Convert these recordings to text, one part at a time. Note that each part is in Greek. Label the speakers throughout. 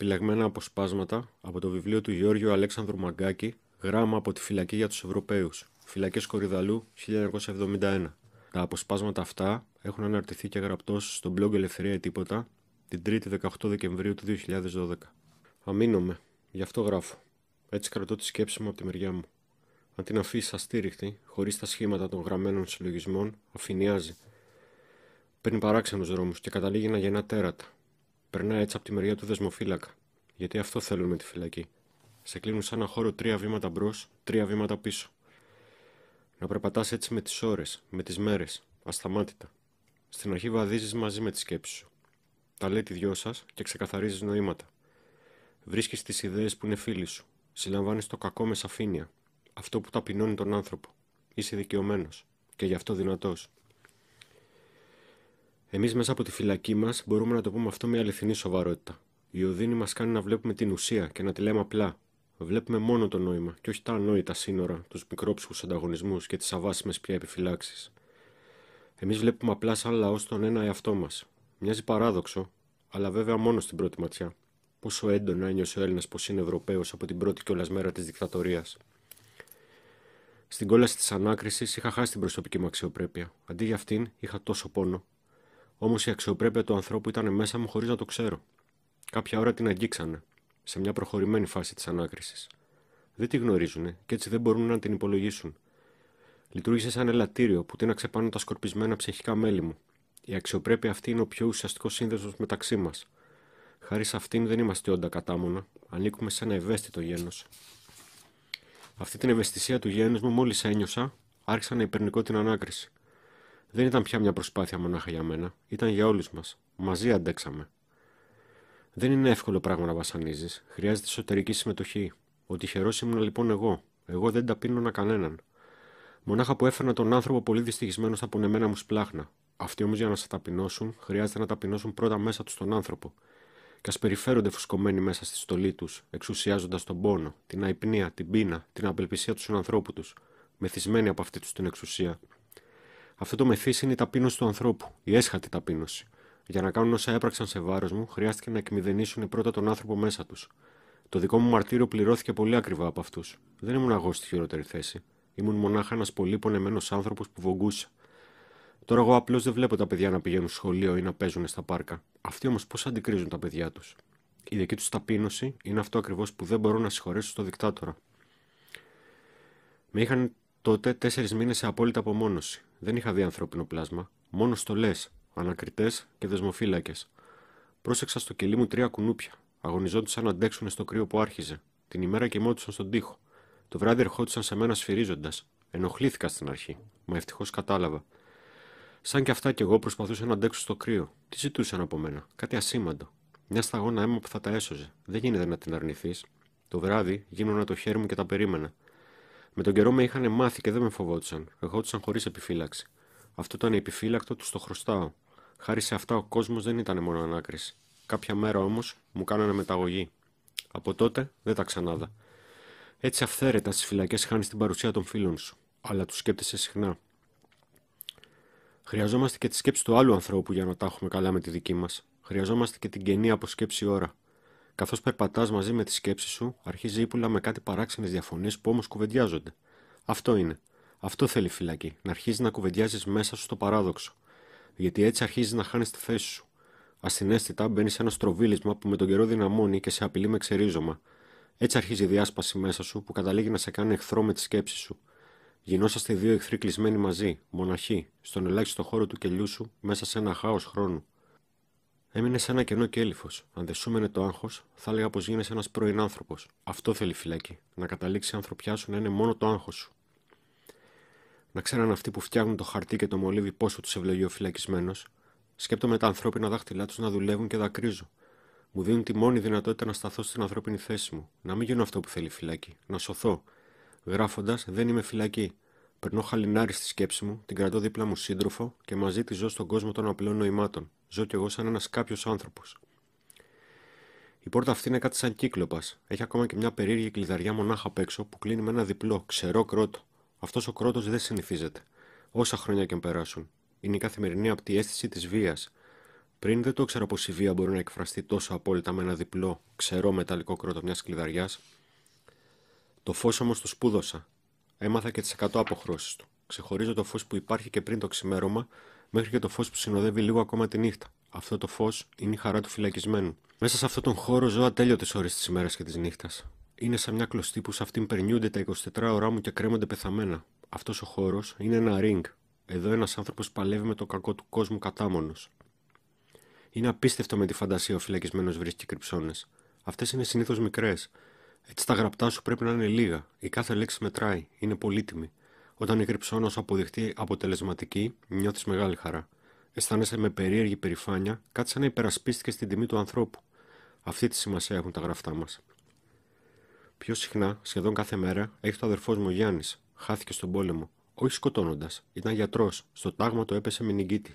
Speaker 1: επιλεγμένα αποσπάσματα από το βιβλίο του Γιώργιου Αλέξανδρου Μαγκάκη «Γράμμα από τη φυλακή για τους Ευρωπαίους», Φυλακές Κορυδαλού, 1971. Τα αποσπάσματα αυτά έχουν αναρτηθεί και γραπτός στο blog Ελευθερία Τίποτα την 3η 18 Δεκεμβρίου του 2012. Αμήνομαι, γι' αυτό γράφω. Έτσι κρατώ τη σκέψη μου από τη μεριά μου. Αν την αφήσεις αστήριχτη, χωρίς τα σχήματα των γραμμένων συλλογισμών, αφηνιάζει. Παίρνει παράξενους δρόμους και καταλήγει να γεννά τέρατα, Περνά έτσι από τη μεριά του δεσμοφύλακα. Γιατί αυτό θέλουν με τη φυλακή. Σε κλείνουν σαν ένα χώρο τρία βήματα μπρος, τρία βήματα πίσω. Να περπατάς έτσι με τις ώρες, με τις μέρες, ασταμάτητα. Στην αρχή βαδίζεις μαζί με τη σκέψη σου. Τα λέει τη δυο σας και ξεκαθαρίζεις νοήματα. Βρίσκεις τις ιδέες που είναι φίλοι σου. Συλλαμβάνεις το κακό με σαφήνεια. Αυτό που ταπεινώνει τον άνθρωπο. Είσαι δικαιωμένος και γι' αυτό δυνατός. Εμείς μέσα από τη φυλακή μας μπορούμε να το πούμε αυτό με αληθινή σοβαρότητα. Η οδύνη μας κάνει να βλέπουμε την ουσία και να τη λέμε απλά. Βλέπουμε μόνο το νόημα και όχι τα ανόητα σύνορα, τους μικρόψυχους ανταγωνισμούς και τις αβάσιμες πια επιφυλάξεις. Εμείς βλέπουμε απλά σαν λαός τον ένα εαυτό μας. Μοιάζει παράδοξο, αλλά βέβαια μόνο στην πρώτη ματιά. Πόσο έντονα ένιωσε ο Έλληνας πως είναι Ευρωπαίος από την πρώτη κιόλα μέρα της δικτατορίας. Στην κόλαση της ανάκρισης είχα χάσει την προσωπική μου αξιοπρέπεια. Αντί για αυτήν, είχα τόσο πόνο Όμως η αξιοπρέπεια του ανθρώπου ήταν μέσα μου χωρίς να το ξέρω. Κάποια ώρα την αγγίξανε, σε μια προχωρημένη φάση της ανάκρισης. Δεν τη γνωρίζουν και έτσι δεν μπορούν να την υπολογίσουν. Λειτουργήσε σαν ελαττήριο που τίναξε πάνω τα σκορπισμένα ψυχικά μέλη μου. Η αξιοπρέπεια αυτή είναι ο πιο ουσιαστικός σύνδεσμος μεταξύ μας. Χάρη σε αυτήν δεν είμαστε όντα κατάμονα, ανήκουμε σε ένα ευαίσθητο γένος. Αυτή την ευαισθησία του γένους μου μόλις ένιωσα, άρχισα να υπερνικώ την ανάκριση. Δεν ήταν πια μια προσπάθεια μονάχα για μένα, ήταν για όλους μας. Μαζί αντέξαμε. Δεν είναι εύκολο πράγμα να βασανίζεις. Χρειάζεται εσωτερική συμμετοχή. Ο τυχερός ήμουν λοιπόν εγώ. Εγώ δεν ταπείνωνα κανέναν. Μονάχα που έφερνα τον άνθρωπο πολύ δυστυχισμένο στα πονεμένα μου σπλάχνα. Αυτοί όμως για να σε ταπεινώσουν, χρειάζεται να ταπεινώσουν πρώτα μέσα τους τον άνθρωπο. Και ας περιφέρονται φουσκωμένοι μέσα στη στολή τους, εξουσιάζοντας τον πόνο, την αϊπνία, την πείνα, την απελπισία τους συνανθρώπου τους, μεθυσμένοι από αυτή τους την εξουσία, αυτό το μεθύς είναι η ταπείνωση του ανθρώπου, η έσχατη ταπείνωση. Για να κάνουν όσα έπραξαν σε βάρος μου, χρειάστηκε να εκμηδενήσουν πρώτα τον άνθρωπο μέσα τους. Το δικό μου μαρτύριο πληρώθηκε πολύ ακριβά από αυτούς. Δεν ήμουν εγώ στη χειρότερη θέση. Ήμουν μονάχα ένας πολύ πονεμένος άνθρωπος που βογκούσε. Τώρα εγώ απλώς δεν βλέπω τα παιδιά να πηγαίνουν σχολείο ή να παίζουν στα πάρκα. Αυτοί όμως πώς αντικρίζουν τα παιδιά τους. Η δική τους ταπείνωση είναι αυτό ακριβώς που δεν μπορώ να συγχωρέσω στο δικτάτορα. Με είχαν Τότε τέσσερις μήνες σε απόλυτη απομόνωση. Δεν είχα δει ανθρώπινο πλάσμα. Μόνο στολές, ανακριτές και δεσμοφύλακες. Πρόσεξα στο κελί μου τρία κουνούπια. Αγωνιζόντουσαν να αντέξουν στο κρύο που άρχιζε. Την ημέρα κοιμόντουσαν στον τοίχο. Το βράδυ ερχόντουσαν σε μένα σφυρίζοντας. Ενοχλήθηκα στην αρχή, μα ευτυχώς κατάλαβα. Σαν και αυτά κι εγώ προσπαθούσα να αντέξω στο κρύο. Τι ζητούσαν από μένα, κάτι ασήμαντο. Μια σταγόνα αίμα που θα τα έσωζε. Δεν γίνεται να την αρνηθείς. Το βράδυ γίνωνα το χέρι μου και τα περίμενα. Με τον καιρό με είχαν μάθει και δεν με φοβόντουσαν. Ερχόντουσαν χωρίς επιφύλαξη. Αυτό ήταν επιφύλακτο, τους το χρωστάω. Χάρη σε αυτά ο κόσμος δεν ήταν μόνο ανάκριση. Κάποια μέρα όμως μου κάνανε μεταγωγή. Από τότε δεν τα ξανάδα. Έτσι αυθαίρετα στις φυλακές χάνει την παρουσία των φίλων σου, αλλά τους σκέπτεσαι συχνά. Χρειαζόμαστε και τη σκέψη του άλλου ανθρώπου για να τα έχουμε καλά με τη δική μας. Χρειαζόμαστε και την καινή αποσκέψη ώρα. Καθώς περπατάς μαζί με τη σκέψη σου, αρχίζει ύπουλα με κάτι παράξενες διαφωνίες που όμως κουβεντιάζονται. Αυτό είναι. Αυτό θέλει φυλακή, να αρχίζεις να κουβεντιάζεις μέσα σου το παράδοξο. Γιατί έτσι αρχίζεις να χάνεις τη θέση σου. Ασυνέστητα μπαίνεις σε ένα στροβίλισμα που με τον καιρό δυναμώνει και σε απειλεί με ξερίζωμα. Έτσι αρχίζει η διάσπαση μέσα σου που καταλήγει να σε κάνει εχθρό με τη σκέψη σου. Γινόσαστε δύο εχθροί κλεισμένοι μαζί, μοναχοί, στον ελάχιστο χώρο του κελιού σου, μέσα σε ένα χάος χρόνου. Έμεινε σε ένα κενό κέλυφο. Αν δεν σου το άγχος, θα έλεγα πως γίνεσαι ένας πρώην άνθρωπος. Αυτό θέλει φυλακή. Να καταλήξει η ανθρωπιά σου να είναι μόνο το άγχος σου. Να ξέραν αυτοί που φτιάχνουν το χαρτί και το μολύβι πόσο τους ευλογεί ο φυλακισμένος. Σκέπτομαι τα ανθρώπινα δάχτυλά τους να δουλεύουν και δακρύζω. Μου δίνουν τη μόνη δυνατότητα να σταθώ στην ανθρώπινη θέση μου. Να μην γίνω αυτό που θέλει φυλακή. Να σωθώ. Γράφοντας, δεν είμαι φυλακή. Περνώ χαλινάρι στη σκέψη μου, την κρατώ δίπλα μου σύντροφο και μαζί τη ζω στον κόσμο των απλών νοημάτων. Ζω κι εγώ σαν ένας κάποιος άνθρωπος. Η πόρτα αυτή είναι κάτι σαν κύκλοπα. Έχει ακόμα και μια περίεργη κλειδαριά μονάχα απ' έξω που κλείνει με ένα διπλό, ξερό κρότο. Αυτός ο κρότος δεν συνηθίζεται. Όσα χρόνια και αν περάσουν. Είναι η καθημερινή τη αίσθηση της βίας. Πριν δεν το ήξερα πως η βία μπορεί να εκφραστεί τόσο απόλυτα με ένα διπλό, ξερό μεταλλικό κρότο μιας κλειδαριάς. Το φως όμως το σπούδωσα. Έμαθα και τις 100 αποχρώσεις του. Ξεχωρίζω το φως που υπάρχει και πριν το ξημέρωμα μέχρι και το φως που συνοδεύει λίγο ακόμα τη νύχτα. Αυτό το φως είναι η χαρά του φυλακισμένου. Μέσα σε αυτόν τον χώρο ζω ατέλειωτε ώρες της ημέρας και της νύχτας. Είναι σαν μια κλωστή που σε αυτήν περνιούνται τα 24 ώρά μου και κρέμονται πεθαμένα. Αυτός ο χώρος είναι ένα ring. Εδώ ένας άνθρωπος παλεύει με το κακό του κόσμου κατάμονος. Είναι απίστευτο με τη φαντασία ο φυλακισμένος βρίσκει κρυψώνες. Αυτές είναι συνήθως μικρές. Έτσι τα γραπτά σου πρέπει να είναι λίγα. Η κάθε λέξη μετράει. Είναι πολύτιμη. Όταν η κρυψόνα σου αποδειχτεί αποτελεσματική, νιώθεις μεγάλη χαρά. Αισθάνεσαι με περίεργη περηφάνεια, κάτι σαν να υπερασπίστηκες την τιμή του ανθρώπου. Αυτή τη σημασία έχουν τα γραφτά μας. Πιο συχνά, σχεδόν κάθε μέρα, έχει το αδερφός μου Γιάννης. Χάθηκε στον πόλεμο. Όχι σκοτώνοντας. Ήταν γιατρός. Στο τάγμα το έπεσε με νικήτη.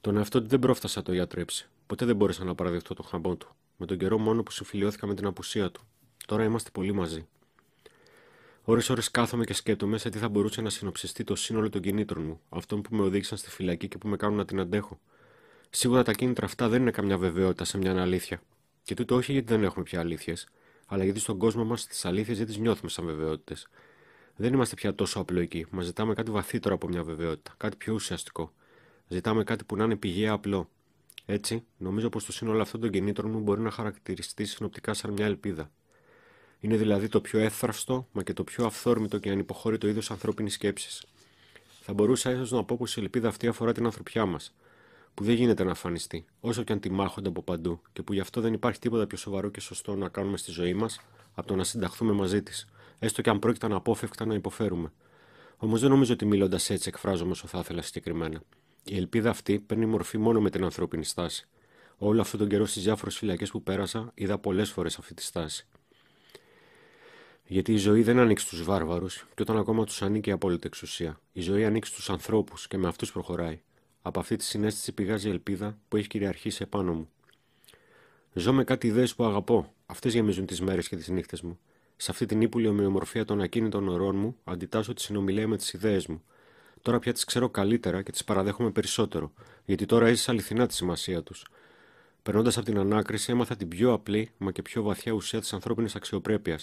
Speaker 1: Τον εαυτό του δεν πρόφτασα το γιατρέψει. Ποτέ δεν μπόρεσα να παραδεχτώ τον χαμπό του. Με τον καιρό μόνο που συμφιλιώθηκα με την απουσία του. Τώρα είμαστε πολύ μαζί. Ώρες-ώρες κάθομαι και σκέπτομαι σε τι θα μπορούσε να συνοψιστεί το σύνολο των κινήτρων μου, αυτών που με οδήγησαν στη φυλακή και που με κάνουν να την αντέχω. Σίγουρα τα κίνητρα αυτά δεν είναι καμιά βεβαιότητα σε μια αλήθεια. Και τούτο όχι γιατί δεν έχουμε πια αλήθειες, αλλά γιατί στον κόσμο μας τις αλήθειες δεν τις νιώθουμε σαν βεβαιότητες. Δεν είμαστε πια τόσο απλοϊκοί. Μας ζητάμε κάτι βαθύτερο από μια βεβαιότητα, κάτι πιο ουσιαστικό. Ζητάμε κάτι που να είναι πηγαία απλό. Έτσι, νομίζω πως το σύνολο αυτών των κινήτρων μου μπορεί να χαρακτηριστεί συνοπτικά σαν μια ελπίδα. Είναι δηλαδή το πιο εύθραυστο, μα και το πιο αυθόρμητο και ανυποχώρητο είδος ανθρώπινης σκέψης. Θα μπορούσα ίσως να πω πως η ελπίδα αυτή αφορά την ανθρωπιά μας, που δεν γίνεται να αφανιστεί, όσο και αν τη μάχονται από παντού, και που γι' αυτό δεν υπάρχει τίποτα πιο σοβαρό και σωστό να κάνουμε στη ζωή μας από το να συνταχθούμε μαζί της, έστω και αν πρόκειται να αναπόφευκτα να υποφέρουμε. Όμως δεν νομίζω ότι μιλώντας έτσι εκφράζομαι όσο θα ήθελα συγκεκριμένα. Η ελπίδα αυτή παίρνει μορφή μόνο με την ανθρώπινη στάση. Όλο αυτόν τον καιρό στις διάφορες φυλακές που πέρασα, είδα πολλές φορές αυτή τη στάση. Γιατί η ζωή δεν ανοίξει τους βάρβαρους, και όταν ακόμα τους ανήκει η απόλυτη εξουσία. Η ζωή ανήκει στου ανθρώπους και με αυτούς προχωράει. Από αυτή τη συνέστηση πηγάζει η ελπίδα που έχει κυριαρχήσει επάνω μου. Ζω με κάτι ιδέες που αγαπώ. Αυτές γεμίζουν τις μέρες και τις νύχτες μου. Σε αυτή την ύπουλη ομοιομορφία των ακίνητων ορών μου, αντιτάσσω τη συνομιλία με τις ιδέες μου. Τώρα πια τις ξέρω καλύτερα και τις παραδέχομαι περισσότερο, γιατί τώρα έζησα αληθινά τη σημασία τους. Περνώντας από την ανάκριση, έμαθα την πιο απλή, μα και πιο βαθιά ουσία της ανθρώπινης αξιοπρέπειας,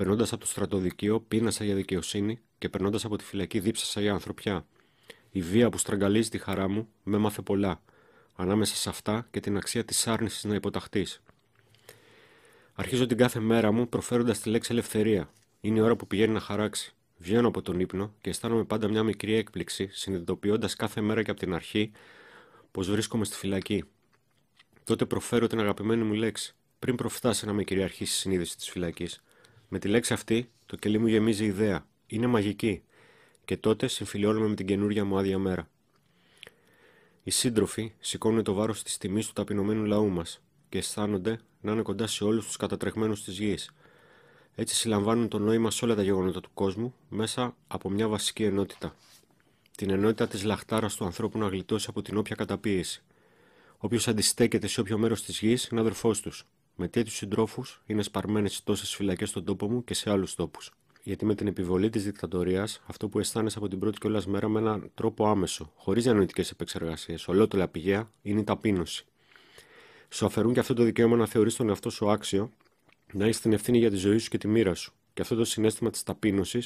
Speaker 1: Περνώντας από το στρατοδικείο, πείνασα για δικαιοσύνη και περνώντας από τη φυλακή, δίψασα για ανθρωπιά. Η βία που στραγγαλίζει τη χαρά μου με μάθε πολλά, ανάμεσα σε αυτά και την αξία της άρνησης να υποταχθεί. Αρχίζω την κάθε μέρα μου προφέροντας τη λέξη ελευθερία. Είναι η ώρα που πηγαίνει να χαράξει. Βγαίνω από τον ύπνο και αισθάνομαι πάντα μια μικρή έκπληξη, συνειδητοποιώντας κάθε μέρα και από την αρχή πως βρίσκομαι στη φυλακή. Τότε προφέρω την αγαπημένη μου λέξη, πριν προφτάσει να με κυριαρχήσει η συνείδηση της φυλακής με τη λέξη αυτή, το κελί μου γεμίζει ιδέα. Είναι μαγική. Και τότε συμφιλιώνουμε με την καινούρια μου άδεια μέρα. Οι σύντροφοι σηκώνουν το βάρος της τιμής του ταπεινωμένου λαού μας και αισθάνονται να είναι κοντά σε όλους τους κατατρεχμένους της γης. Έτσι συλλαμβάνουν το νόημα σε όλα τα γεγονότα του κόσμου μέσα από μια βασική ενότητα. Την ενότητα της λαχτάρας του ανθρώπου να γλιτώσει από την όποια καταπίεση. Όποιος αντιστέκεται σε όποιο μέρος της γης είναι αδερφός τους, με τέτοιους συντρόφους είναι σπαρμένες τόσες φυλακές στον τόπο μου και σε άλλους τόπους. Γιατί με την επιβολή της δικτατορίας, αυτό που αισθάνεσαι από την πρώτη κιόλας μέρα με έναν τρόπο άμεσο, χωρίς διανοητικέ επεξεργασίες, ολότελα πηγαία, είναι η ταπείνωση. Σου αφαιρούν και αυτό το δικαίωμα να θεωρείς τον εαυτό σου άξιο, να έχεις την ευθύνη για τη ζωή σου και τη μοίρα σου. Και αυτό το συνέστημα της ταπείνωσης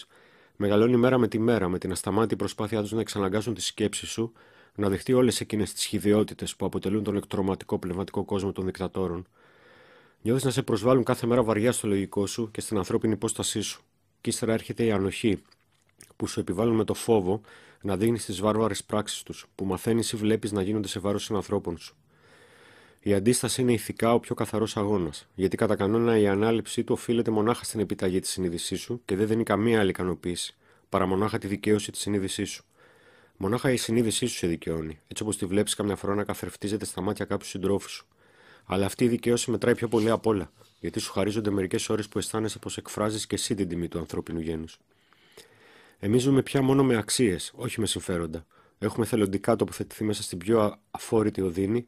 Speaker 1: μεγαλώνει μέρα με τη μέρα, με την ασταμάτη προσπάθειά τους να εξαναγκάσουν τη σκέψη σου, να δεχτεί όλες εκείνες τις χιδιότητες που αποτελούν τον εκτροματικό πνευματικό κόσμο των δικτατόρων, Νιώθεις να σε προσβάλλουν κάθε μέρα βαριά στο λογικό σου και στην ανθρώπινη υπόστασή σου. Και ύστερα έρχεται η ανοχή, που σου επιβάλλουν με το φόβο να δίνει τις βάρβαρες πράξεις τους, που μαθαίνεις ή βλέπεις να γίνονται σε βάρος ανθρώπων σου. Η αντίσταση είναι ηθικά ο πιο καθαρός αγώνας, γιατί κατά κανόνα η ανάληψή του οφείλεται μονάχα στην επιταγή της συνείδησής σου και δεν δίνει καμία άλλη ικανοποίηση, παρά μονάχα τη δικαίωση της συνείδησής σου. Μονάχα η συνείδησή σου σε δικαιώνει, έτσι όπως τη βλέπεις καμιά φορά να καθρεφτίζεται στα μάτια κάποιου συντρόφου σου. Αλλά αυτή η δικαίωση μετράει πιο πολύ απ' όλα, γιατί σου χαρίζονται μερικές ώρες που αισθάνεσαι πως εκφράζεις και εσύ την τιμή του ανθρώπινου γένους. Εμείς ζούμε πια μόνο με αξίες, όχι με συμφέροντα. Έχουμε θελοντικά τοποθετηθεί μέσα στην πιο αφόρητη οδύνη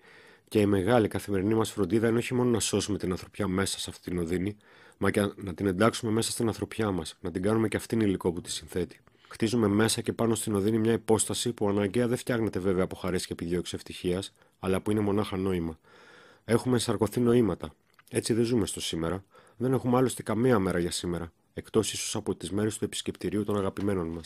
Speaker 1: και η μεγάλη καθημερινή μας φροντίδα είναι όχι μόνο να σώσουμε την ανθρωπιά μέσα σε αυτή την οδύνη, μα και να την εντάξουμε μέσα στην ανθρωπιά μας, να την κάνουμε και αυτήν υλικό που τη συνθέτει. Χτίζουμε μέσα και πάνω στην οδύνη μια υπόσταση που αναγκαία δεν φτιάχνεται βέβαια από χαρές και επιδιώξει ευτυχίας, αλλά που είναι μονάχα νόημα. Έχουμε σαρκωθεί νοήματα. Έτσι δεν ζούμε στο σήμερα. Δεν έχουμε άλλωστε καμία μέρα για σήμερα, εκτός ίσως από τις μέρες του επισκεπτηρίου των αγαπημένων μας.